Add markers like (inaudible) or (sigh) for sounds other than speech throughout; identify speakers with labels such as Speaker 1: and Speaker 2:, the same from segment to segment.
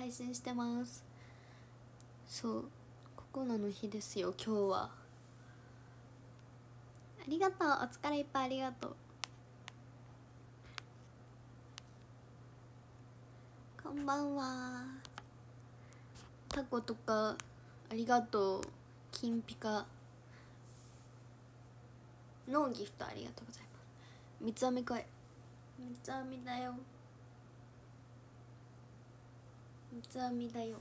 Speaker 1: 配信してますそうココナの日ですよ今日はありがとうお疲れいっぱいありがとうこんばんはタコとかありがとう金ピカのギフトありがとうございます三つ編みかい三つ編みだよつあみだよ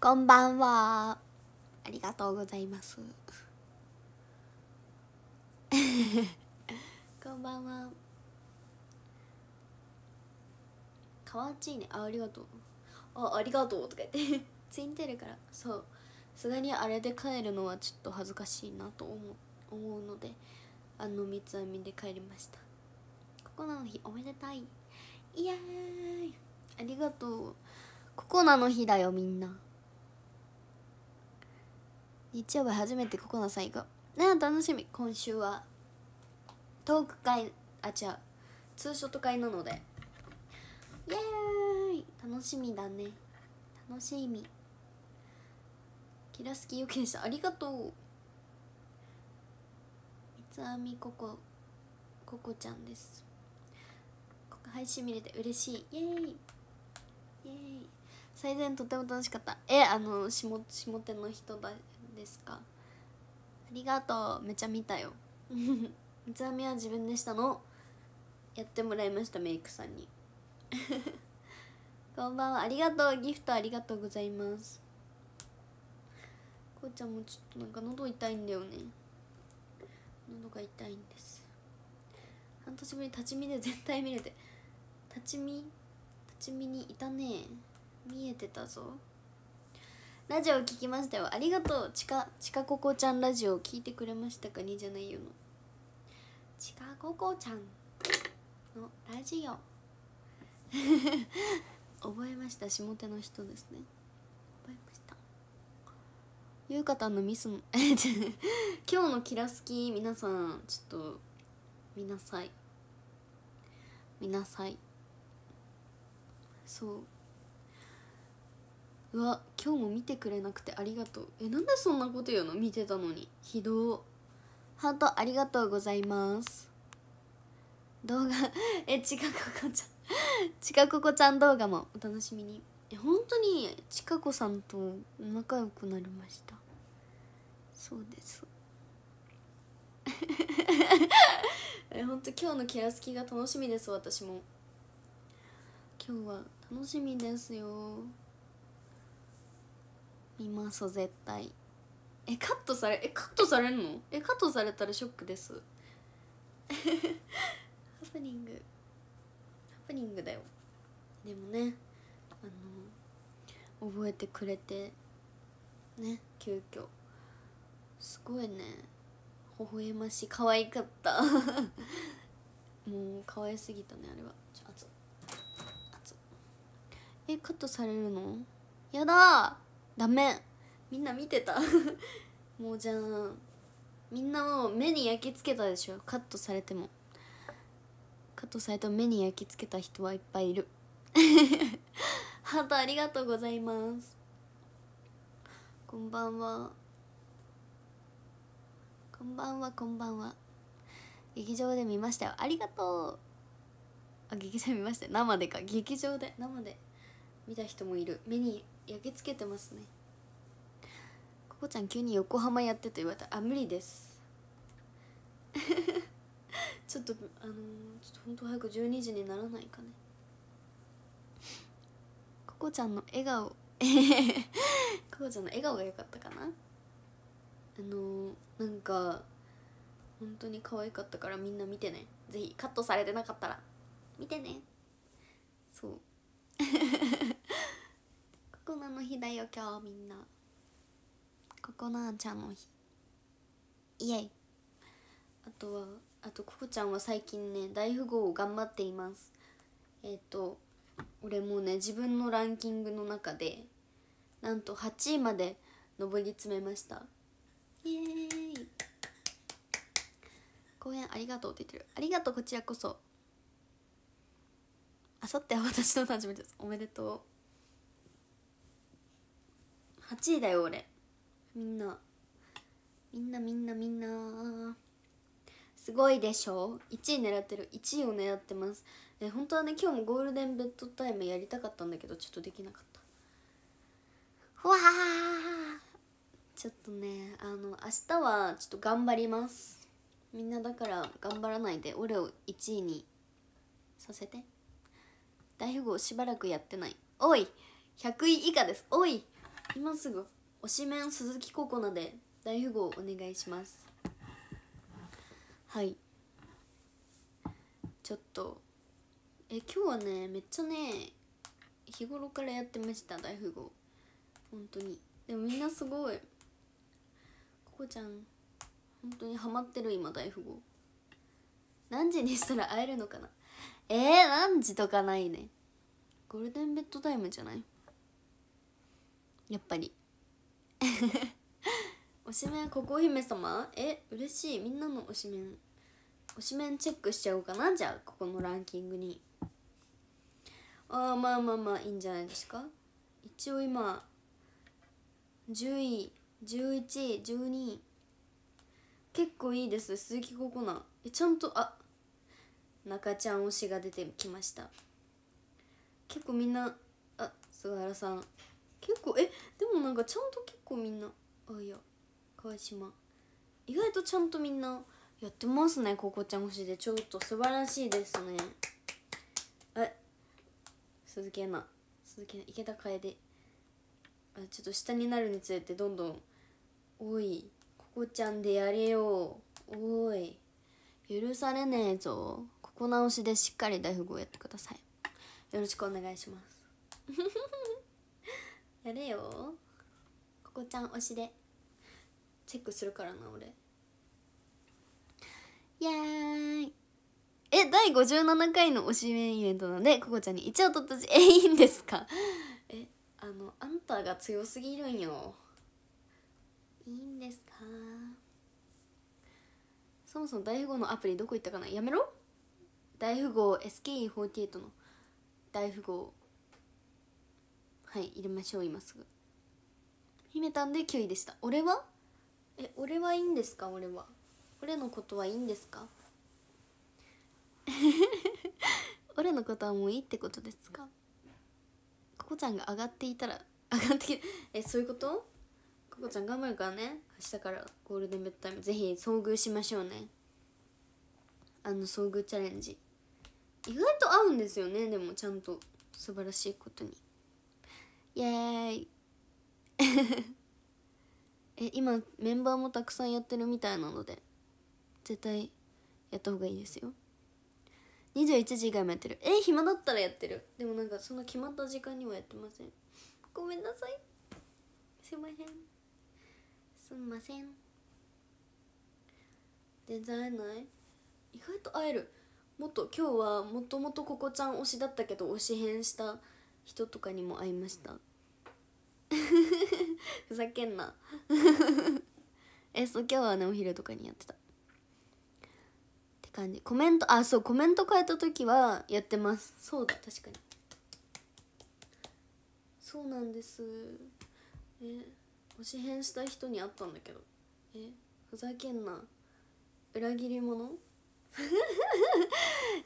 Speaker 1: こんばんはありがとうございます (laughs) こんばんはかわちいねあありがとうあありがとうとか言ってツインテールからそうさすがにあれで帰るのはちょっと恥ずかしいなと思う思うのであの三つ編みで帰りましたここの日おめでたいいやーありがとうココナの日だよみんな日曜日初めてココナさん行くね楽しみ今週はトーク会あ違うツーショット会なのでイエーイ楽しみだね楽しみキラスキユキでしたありがとう三つ編みココココちゃんです配信見れて嬉しいイエーイイエーイ最前とても楽しかったえあの下下手の人だですかありがとうめちゃ見たよ三つ編みは自分でしたのやってもらいましたメイクさんに (laughs) こんばんはありがとうギフトありがとうございますこうちゃんもちょっとなんか喉痛いんだよね喉が痛いんです半年ぶり立ち見で絶対見れて立ち見立ち見にいたねえ見えてたぞラジオ聞きましたよありがとうちかちかここちゃんラジオ聞いてくれましたかにじゃないよのちかここちゃんのラジオ (laughs) 覚えました下手の人ですね覚えましたゆうかたんのミスも (laughs) 今日のキラスキ皆さんちょっと見なさい見なさいそううわ今日も見てくれなくてありがとうえなんでそんなこと言うの見てたのにひどハートありがとうございます動画 (laughs) えちかここちゃん (laughs) ちかここちゃん動画もお楽しみにえ本当にちかこさんと仲良くなりましたそうです (laughs) え本当今日のケラスキが楽しみです私も今日は楽しみですよ見ます絶対えカットされえカットされるのえカットされたらショックです (laughs) ハプニングハプニングだよでもねあの覚えてくれてね急遽すごいね微笑ましい可愛かった (laughs) もう可愛すぎたねあれはちょ熱えカットされるのやだダメみんな見てた (laughs) もうじゃあみんなもう目に焼き付けたでしょカットされてもカットされても目に焼き付けた人はいっぱいいる (laughs) ハートありがとうございますこんばんはこんばんはこんばんは劇場で見ましたよありがとうあ劇場見ました生でか劇場で生で見た人もいる目に焼けつけてますねここちゃん急に横浜やってと言われたあ無理です (laughs) ちょっとあのー、ちょっとほんと早く12時にならないかねここちゃんの笑顔ここ (laughs) ちゃんの笑顔が良かったかなあのー、なんか本当に可愛かったからみんな見てねぜひカットされてなかったら見てねそう (laughs) コナの日だよ今日みんなココナちゃんの日イエイあとはあとココちゃんは最近ね大富豪を頑張っていますえっ、ー、と俺もね自分のランキングの中でなんと8位まで上り詰めましたイエーイ公演ありがとうって言ってるありがとうこちらこそあさっては私の誕生日ですおめでとう8位だよ俺みんなみんなみんなみんなすごいでしょ1位狙ってる1位を狙ってますえ本当はね今日もゴールデンベッドタイムやりたかったんだけどちょっとできなかったふわちょっとねあの明日はちょっと頑張りますみんなだから頑張らないで俺を1位にさせて大富豪しばらくやってないおい100位以下ですおい今すぐ推しメン鈴木ココナで大富豪お願いしますはいちょっとえ今日はねめっちゃね日頃からやってました大富豪本当にでもみんなすごいここちゃん本当にハマってる今大富豪何時にしたら会えるのかなえー、何時とかないねゴールデンベッドタイムじゃないやっぱり (laughs) おしめンここ姫様え嬉しいみんなのおしめんおしめんチェックしちゃおうかなじゃあここのランキングにああまあまあまあいいんじゃないですか一応今10位11位12位結構いいです鈴木ココナえちゃんとあ中ちゃん推しが出てきました結構みんなあ菅原さん結構えでもなんかちゃんと結構みんなあいや川島意外とちゃんとみんなやってますねここちゃん星でちょっと素晴らしいですねえ鈴木アナ鈴木池田楓あちょっと下になるにつれてどんどん「おいここちゃんでやれよおい許されねえぞここ直しでしっかり大富豪やってくださいよろしくお願いしますやれよここちゃん推しでチェックするからな俺イエーイえ第57回の推しメインイベントなんでここちゃんに一応取ったしえいいんですかえあのあんたが強すぎるんよいいんですかそもそも大富豪のアプリどこ行ったかなやめろ大富豪 SKE48 の大富豪はい入れましょう今すぐ姫たんで9位でした俺はえ俺はいいんですか俺は俺のことはいいんですか (laughs) 俺のことはもういいってことですかここちゃんが上がっていたら上がってきてえそういうことここちゃん頑張るからね明日からゴールデンベッドタイムぜひ遭遇しましょうねあの遭遇チャレンジ意外と合うんですよねでもちゃんと素晴らしいことに。イエーイえ今メンバーもたくさんやってるみたいなので絶対やった方がいいですよ21時以外もやってるえ暇だったらやってるでもなんかその決まった時間にはやってませんごめんなさいすいませんすんません全然会えない意外と会えるもっと今日はもともとここちゃん推しだったけど推し変した人とかにも会いました (laughs) ふざけんな (laughs) えそう今日はねお昼とかにやってたって感じコメントあそうコメント変えた時はやってますそうだ確かにそうなんですえ推し変した人に会ったんだけどえふざけんな裏切り者 (laughs)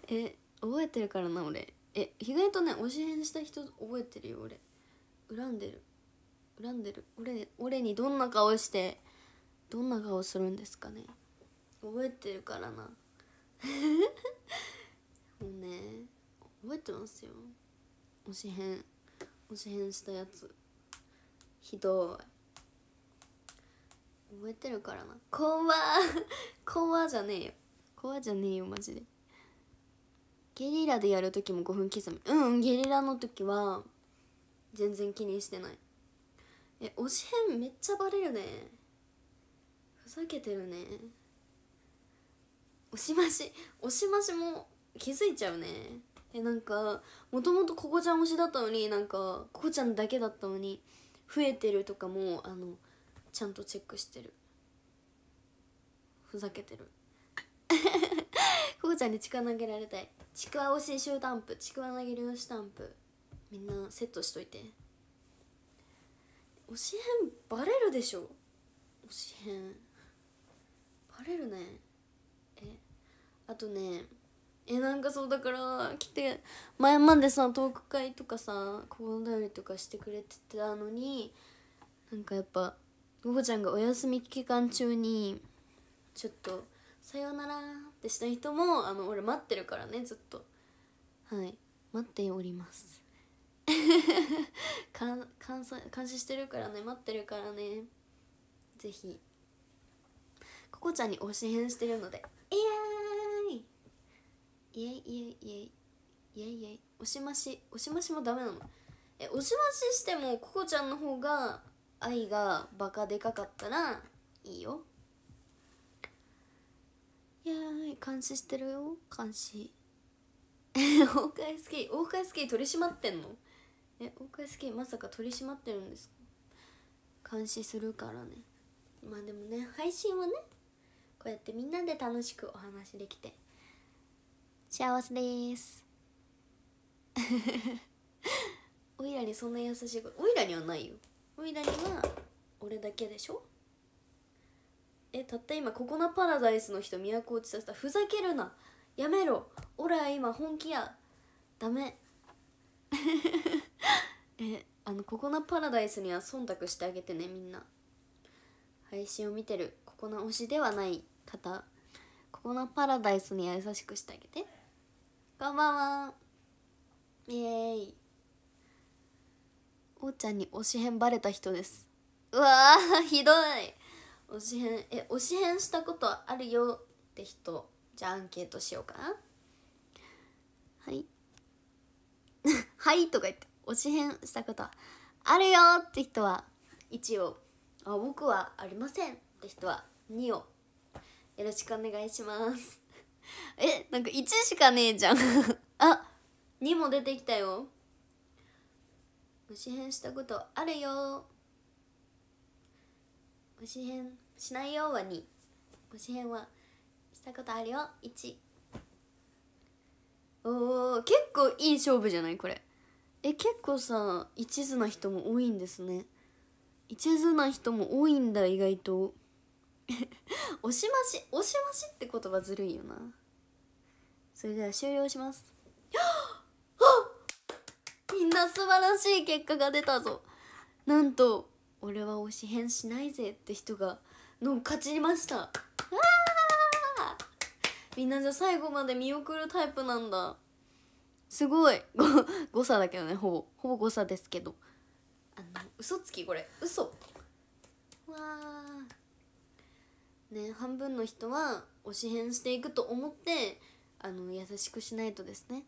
Speaker 1: え覚えてるからな俺え意外とね推し変した人覚えてるよ俺恨んでる恨んでる俺俺にどんな顔してどんな顔するんですかね覚えてるからな (laughs) もうね覚えてますよ推し変推し変したやつひどい覚えてるからな怖怖 (laughs) じゃねえよ怖じゃねえよマジでゲリラでやる時も5分刻みうんゲリラの時は全然気にしてないえ推し編めっちゃバレるねふざけてるね押し増し押し増しも気づいちゃうねえなんかもともとここちゃん推しだったのになんかここちゃんだけだったのに増えてるとかもあのちゃんとチェックしてるふざけてるふうちゃんにちくわ投げられたいちくわ推しタンプちくわ投げるよスタンプみんなセットしといて押し編バレるでしょ押し編バレるねえあとねえなんかそうだから来て前までさトーク会とかさこのだよりとかしてくれてたのになんかやっぱゴゴちゃんがお休み期間中にちょっとさようならってした人もあの俺待ってるからねずっとはい待っております (laughs) かん監視監視してるからね待ってるからねぜひここちゃんに推し変してるのでイエーイイエイイエイイエイイエイイエイ押し増し押し増しもダメなのえ押し増ししてもここちゃんの方が愛がバカでかかったらいいよいやー監視してるよ監視大ーカイスキー大ースキー取り締まってんのえ大ースキーまさか取り締まってるんですか監視するからねまあでもね配信はねこうやってみんなで楽しくお話できて幸せです (laughs) おいらにそんな優しいことおいらにはないよおいらには俺だけでしょえたった今ここのパラダイスの人都落ちさせたふざけるなやめろオラ今本気やダメ (laughs) えあのここのパラダイスには忖度してあげてねみんな配信を見てるここの推しではない方ここのパラダイスには優しくしてあげてこんばんはイエーイおうちゃんに推し編バレた人ですうわーひどい推し変え推し編したことあるよって人じゃあアンケートしようかなはい (laughs) はいとか言って推し編したことあるよって人は1をあ僕はありませんって人は2をよろしくお願いします (laughs) えなんか1しかねえじゃん (laughs) あ2も出てきたよ推し編したことあるよ推し編しないようにご支援はしたことあるよ1おー結構いい勝負じゃないこれえ結構さ一途な人も多いんですね一途な人も多いんだ意外とお (laughs) しましおしましって言葉ずるいよなそれでは終了します (gasps) みんな素晴らしい結果が出たぞなんと俺は推し変しないぜって人がの勝ちましたみんなじゃ最後まで見送るタイプなんだすごいご (laughs) 誤差だけどねほぼほぼ誤差ですけどあの嘘つきこれ嘘わね半分の人は推し変していくと思ってあの優しくしないとですね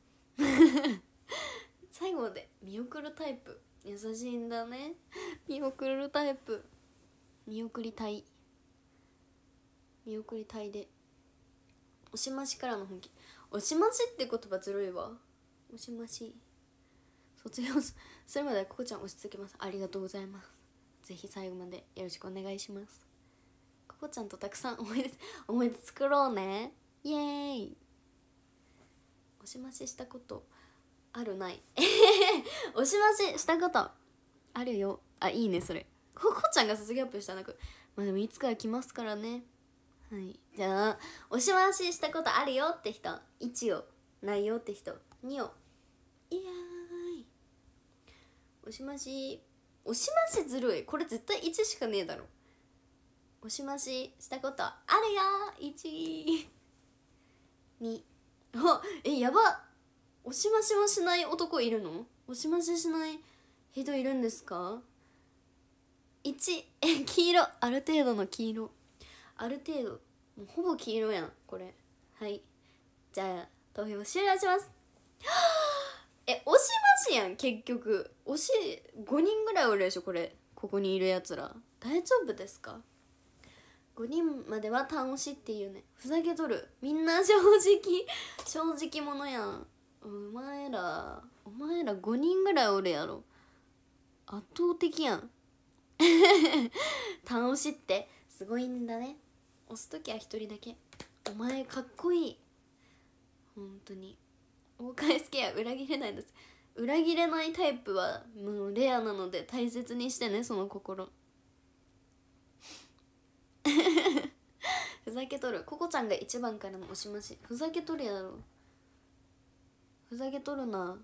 Speaker 1: (laughs) 最後まで見送るタイプ優しいんだね見送るタイプ見送りたい見送りたいでおしましからの本気おしましって言葉ずるいわおしまし卒業するまでここちゃん押し続けますありがとうございますぜひ最後までよろしくお願いしますここちゃんとたくさん思い出思い出作ろうねイエーイおしまししたことあるないお (laughs) しまししたことあるよあいいねそれここちゃんが卒業アップしたなくまあでもいつかは来ますからねはいじゃあおしまししたことあるよって人1をないよって人2をいやーいおしましおしましずるいこれ絶対1しかねえだろおしまししたことあるよ12おえやば押し増しはしない男いるの押し増ししない人いるんですか ?1 黄色ある程度の黄色ある程度もうほぼ黄色やんこれはいじゃあ投票終了しますえ押し増しやん結局押し5人ぐらいおるでしょこれここにいるやつら大丈夫ですか5人までは単押しっていうねふざけとるみんな正直正直者やんお前らお前ら5人ぐらいおるやろ圧倒的やん (laughs) 楽しってすごいんだね押す時は1人だけお前かっこいい本当に大返すケア裏切れないです裏切れないタイプはもうレアなので大切にしてねその心ふざけとるココちゃんが1番からの押しましふざけとるやろふざけとるな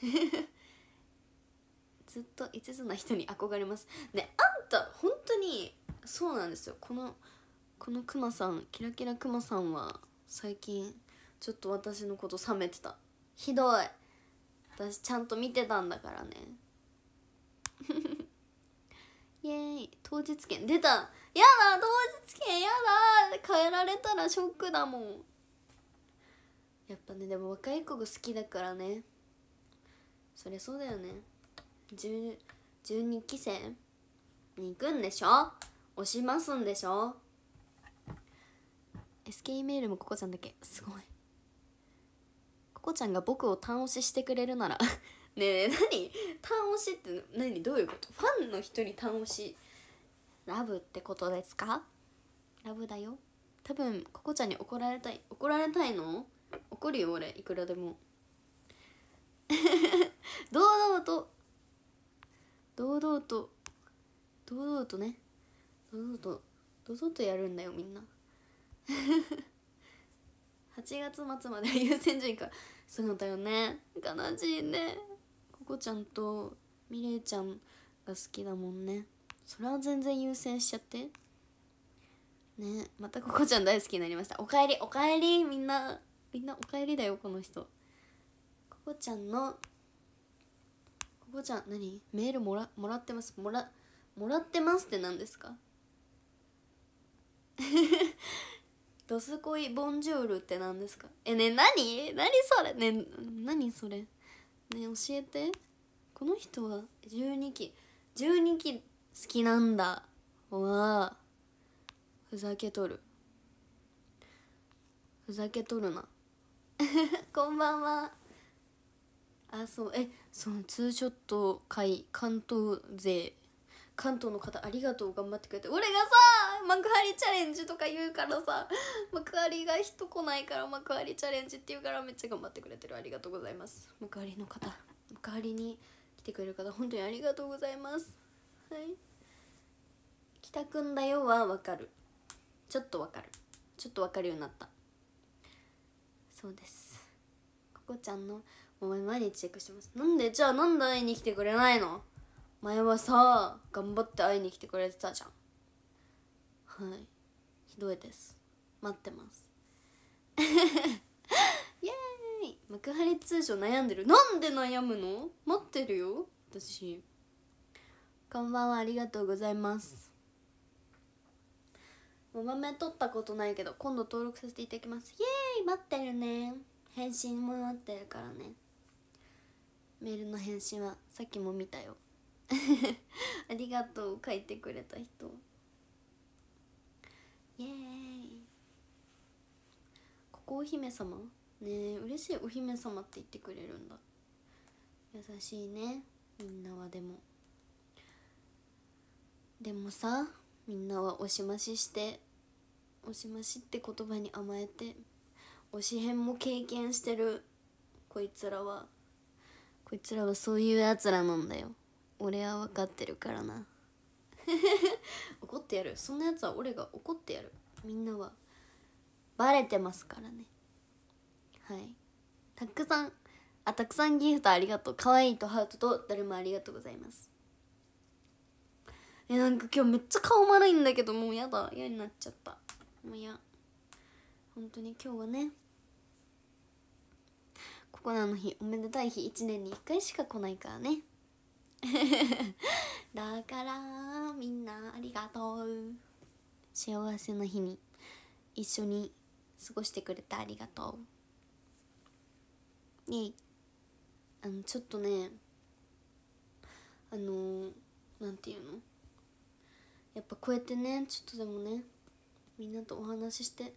Speaker 1: (laughs) ずっと一途な人に憧れますねあんた本当にそうなんですよこのこのクマさんキラキラクマさんは最近ちょっと私のこと冷めてたひどい私ちゃんと見てたんだからね (laughs) イエーイ当日券出たやだ当日券やだ変えられたらショックだもんやっぱねでも若い子が好きだからねそりゃそうだよね 12, 12期生に行くんでしょ押しますんでしょ SK メールもここちゃんだけすごいここちゃんが僕を単押ししてくれるなら (laughs) ねえ何単押しって何どういうことファンの人に単押しラブってことですかラブだよ多分ここちゃんに怒られたい怒られたいの怒るよ俺いくらでも (laughs) 堂々と堂々と堂々とね堂々と堂々とやるんだよみんな8 (laughs) 月末まで優先順位かそうだよね悲しいねここちゃんとみれいちゃんが好きだもんねそれは全然優先しちゃってねまたここちゃん大好きになりましたおかえりおかえりみんなみんなおかえりだよこの人ここちゃんのここちゃん何メールもらもらってますもらもらってますって何ですか (laughs) ドスコイボンジュールって何ですかえね何何それね何それね教えてこの人は12期12期好きなんだわふざけとるふざけとるな (laughs) こんばんはあそうえそのツーショット会関東勢関東の方ありがとう頑張ってくれて俺がさ幕張チャレンジとか言うからさ幕張が人来ないから幕張チャレンジって言うからめっちゃ頑張ってくれてるありがとうございます幕張の方幕張に来てくれる方本当にありがとうございますはい「帰くんだよ」はわかるちょっとわかるちょっとわかるようになったそうですここちゃんのお前毎日チェックしてますなんでじゃあなんで会いに来てくれないの前はさ頑張って会いに来てくれてたじゃんはいひどいです待ってます (laughs) イエーイ幕張通常悩んでるなんで悩むの待ってるよ私こんばんはありがとうございますもまめ取ったことないけど今度登録させていただきますイエーイ待ってるね返信も待ってるからねメールの返信はさっきも見たよ (laughs) ありがとう書いてくれた人イエーイここお姫様ね嬉しいお姫様って言ってくれるんだ優しいねみんなはでもでもさみんなはおしまししておしましって言葉に甘えて推し編も経験してるこいつらはこいつらはそういうやつらなんだよ俺は分かってるからな (laughs) 怒ってやるそんなやつは俺が怒ってやるみんなはバレてますからねはいたくさんあたくさんギフトありがとう可愛いとハートとだるまありがとうございますえなんか今日めっちゃ顔丸いんだけどもうやだ嫌になっちゃったもう嫌本当に今日はねココナの日おめでたい日1年に1回しか来ないからね (laughs) だからみんなありがとう幸せな日に一緒に過ごしてくれてありがとうイイあのちょっとねあのー、なんていうのやっぱこうやってねちょっとでもねみんなとお話しして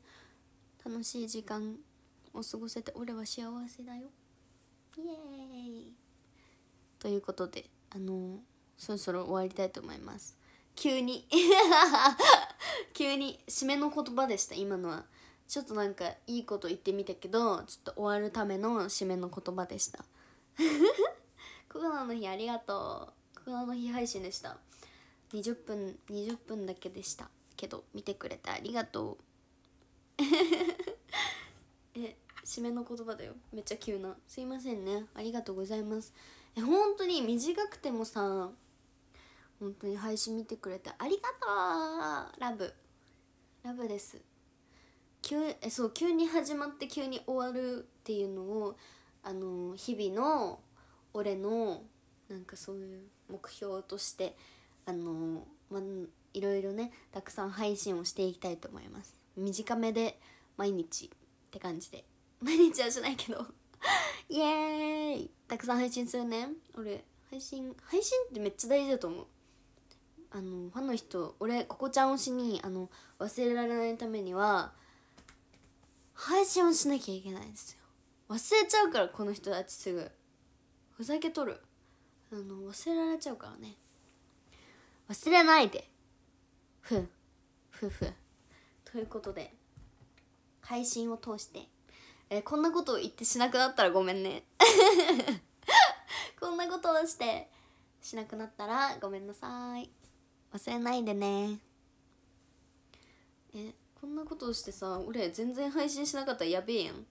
Speaker 1: 楽しい時間を過ごせて俺は幸せだよイエーイということであのそろそろ終わりたいと思います急に (laughs) 急に締めの言葉でした今のはちょっとなんかいいこと言ってみたけどちょっと終わるための締めの言葉でしたコロナの日ありがとうコロナの日配信でした20分20分だけでしたけど見てくれてありがとう (laughs) え締めの言葉だよめっちゃ急なすいませんねありがとうございますえ本当に短くてもさ本当に配信見てくれてありがとうラブラブです急えそう急に始まって急に終わるっていうのをあの日々の俺のなんかそういう目標としてあの、ま、いろいろねたくさん配信をしていきたいと思います短めで毎日って感じで (laughs) 毎日はしないけど (laughs) イエーイたくさん配信するね俺配信配信ってめっちゃ大事だと思うあのファンの人俺ここちゃん推しにあの忘れられないためには配信をしなきゃいけないんですよ忘れちゃうからこの人たちすぐふざけとるあの忘れられちゃうからね忘れないでふんふふということで配信を通して、えー、こんなことを言ってしなくなったらごめんね (laughs) こんなことをしてしなくなったらごめんなさい忘れないでねえこんなことをしてさ俺全然配信しなかったらやべえやん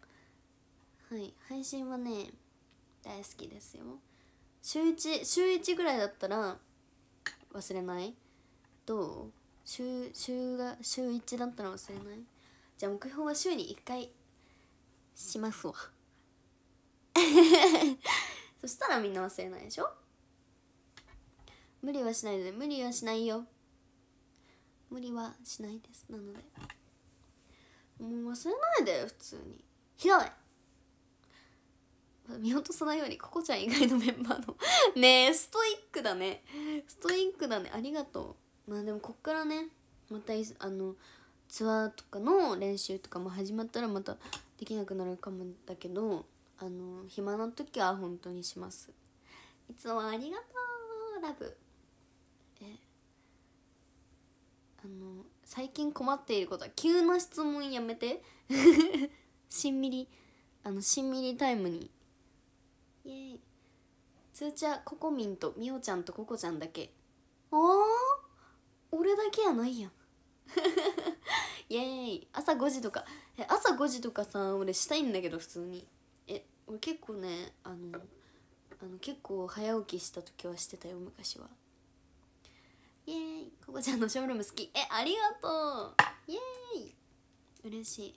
Speaker 1: はい配信はね大好きですよ週1週1ぐらいだったら忘れないどう週週が週1だったら忘れないじゃあ目標は週に1回しますわ (laughs) そしたらみんな忘れないでしょ無理はしないで無理はしないよ無理はしないですなのでもう忘れないで普通にひどい見落とさないようにここちゃん以外のメンバーのねえストイックだねストイックだねありがとうまあでもこっからねまたあのツアーとかの練習とかも始まったらまたできなくなるかもだけどあの暇な時は本当にしますいつもありがとうラブえあの最近困っていることは急な質問やめて (laughs) しんみりあのしんみりタイムにイエーイつーちゃここみんとみおちゃんとここちゃんだけあー俺だけやないやん (laughs) イエーイ朝5時とかえ朝5時とかさ俺したいんだけど普通にえ俺結構ねあのあの結構早起きした時はしてたよ昔はイエーイここちゃんのショールーム好きえありがとうイエーイ嬉しい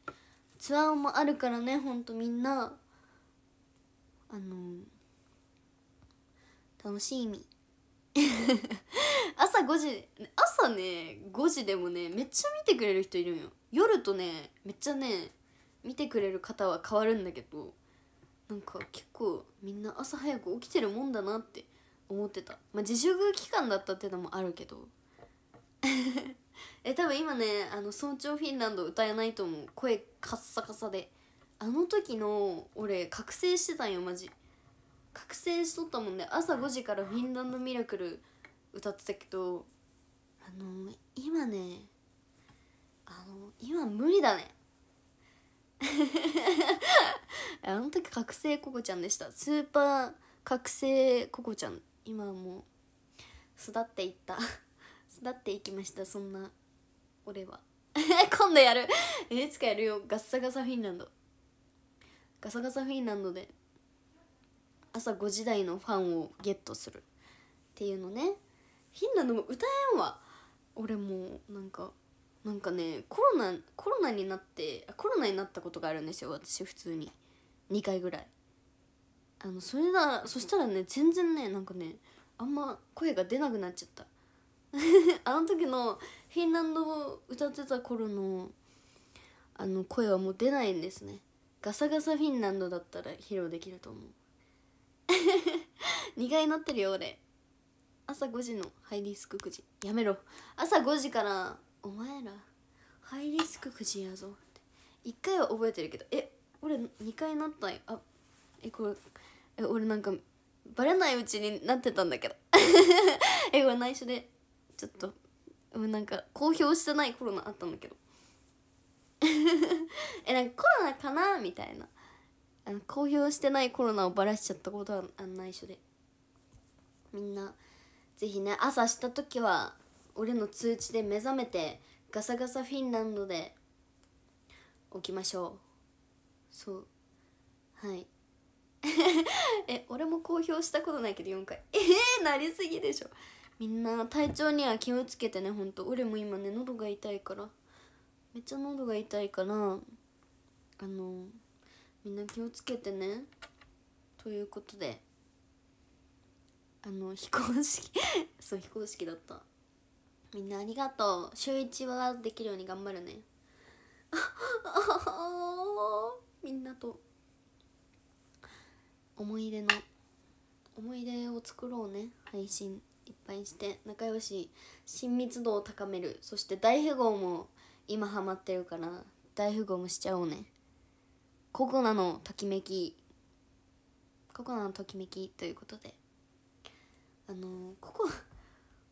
Speaker 1: ツアーもあるからねほんとみんなあの楽しみ (laughs) 朝5時朝ね5時でもねめっちゃ見てくれる人いるんよ夜とねめっちゃね見てくれる方は変わるんだけどなんか結構みんな朝早く起きてるもんだなって思ってたまあ自粛期間だったってのもあるけど (laughs) え多分今ねあの早朝フィンランド歌えないと思う声カッサカサであの時の俺覚醒してたんよマジ覚醒しとったもんね朝5時から「フィンランド・ミラクル」歌ってたけどあの今ねあの今無理だね (laughs) あの時覚醒ココちゃんでしたスーパー覚醒ココちゃん今もう育っていった育 (laughs) っていきましたそんな俺は (laughs) 今度やるいつかやるよガッサガサフィンランドガサガサフィンランドで朝5時台のファンをゲットするっていうのねフィンランドも歌えんわ俺もなんかなんかねコロナコロナになってコロナになったことがあるんですよ私普通に2回ぐらいあのそれだそしたらね全然ねなんかねあんま声が出なくなっちゃった (laughs) あの時のフィンランドを歌ってた頃のあの声はもう出ないんですねガサガサフィンランドだったら披露できると思う2 (laughs) 回なってるよ俺朝5時のハイリスクくじやめろ朝5時からお前らハイリスクくじやぞって1回は覚えてるけどえ俺2回なったんあえこれえ俺なんかバレないうちになってたんだけど (laughs) えこれ内緒でちょっと俺なんか公表してないコロナあったんだけど (laughs) えなんかコロナかなみたいなあの公表してないコロナをばらしちゃったことはあ内緒でみんなぜひね朝した時は俺の通知で目覚めてガサガサフィンランドで起きましょうそうはい (laughs) え俺も公表したことないけど4回ええー、なりすぎでしょみんな体調には気をつけてねほんと俺も今ね喉が痛いからめっちゃ喉が痛いからあのみんな気をつけてねということであの非公式 (laughs) そう非公式だったみんなありがとう週1はできるように頑張るね (laughs) みんなと思い出の思い出を作ろうね配信いっぱいして仲良し親密度を高めるそして大富豪も今ハマってるから大富豪もしちゃおうねココナのときめきココナのときめきということであのー、ココ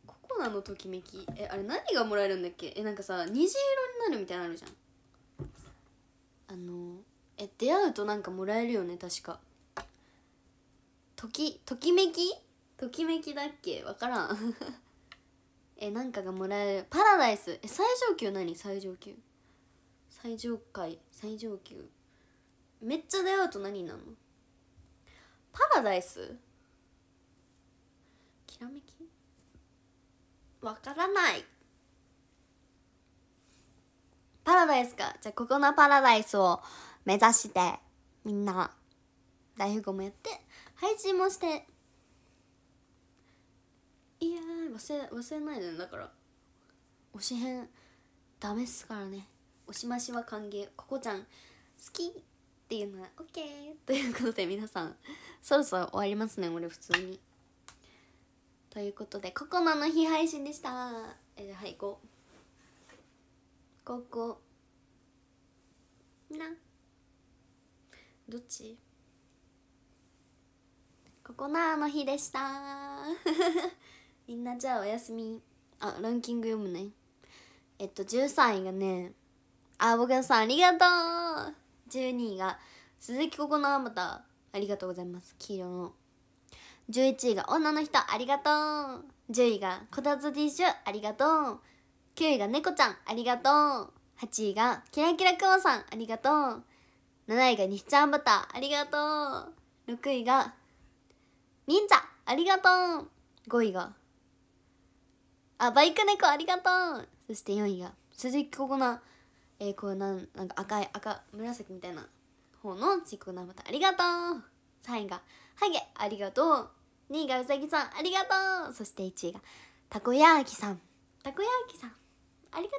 Speaker 1: ココナのときめきえあれ何がもらえるんだっけえなんかさ虹色になるみたいなのあるじゃんあのー、え出会うとなんかもらえるよね確かときときめきときめきだっけわからん (laughs) えなんかがもらえるパラダイスえ最上級何最上級最上階最上級めっちゃ出会うと何なのパラダイスきらめきわからないパラダイスかじゃあここのパラダイスを目指してみんな大富豪もやって配信もしていや忘れ忘れないでねだから推し編ダメっすからねおしましは歓迎ここちゃん好きっていうのは OK ということで皆さんそろそろ終わりますね俺普通にということでココナの日配信でしたえじゃあはいこうここなどっちココナーの日でした (laughs) みんなじゃあおやすみあランキング読むねえっと13位がねあ僕さんありがとう12位が鈴木ここのあまたありがとうございます黄色の11位が女の人ありがとう10位がこたつティッシュありがとう9位が猫ちゃんありがとう8位がキラキラくまさんありがとう7位が西ちゃんバターありがとう6位が忍者ありがとう5位があバイク猫ありがとうそして4位が鈴木ここなえー、こうなんなんか赤い赤紫みたいな方のちっこなまたありがとう3位がハゲありがとう2位がうさぎさんありがとうそして1位がたこやきさんたこやきさんありがと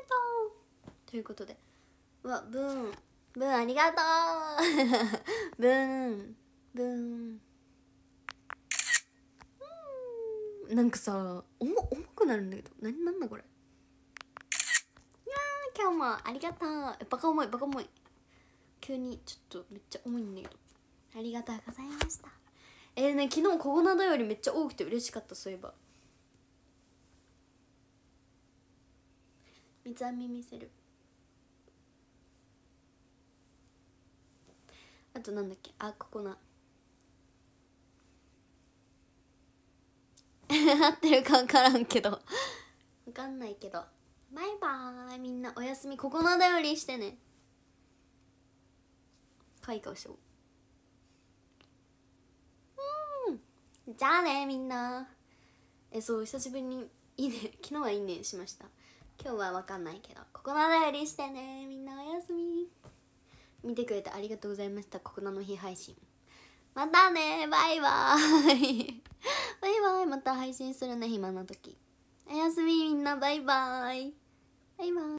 Speaker 1: うということでうわブーンブーンありがとう (laughs) ブーンブーンなんかさ重重くなるんだけど何なんだこれ今日もありがとうバカ重いバカ重い急にちょっとめっちゃ重いんだけどありがとうございましたえーね昨日小ナだよりめっちゃ多くて嬉しかったそういえば三つ編み見せるあとなんだっけあここな (laughs) 合ってるか分からんけど分かんないけどバイバーイみんなおやすみここの頼りしてねかいい顔しよううんじゃあねみんなえそう久しぶりにいいね (laughs) 昨日はいいねしました今日は分かんないけどここの頼りしてねみんなおやすみ見てくれてありがとうございましたここなの日配信またねバイバイ (laughs) バイバイまた配信するね暇な時おやすみみんなバイバイバイバイ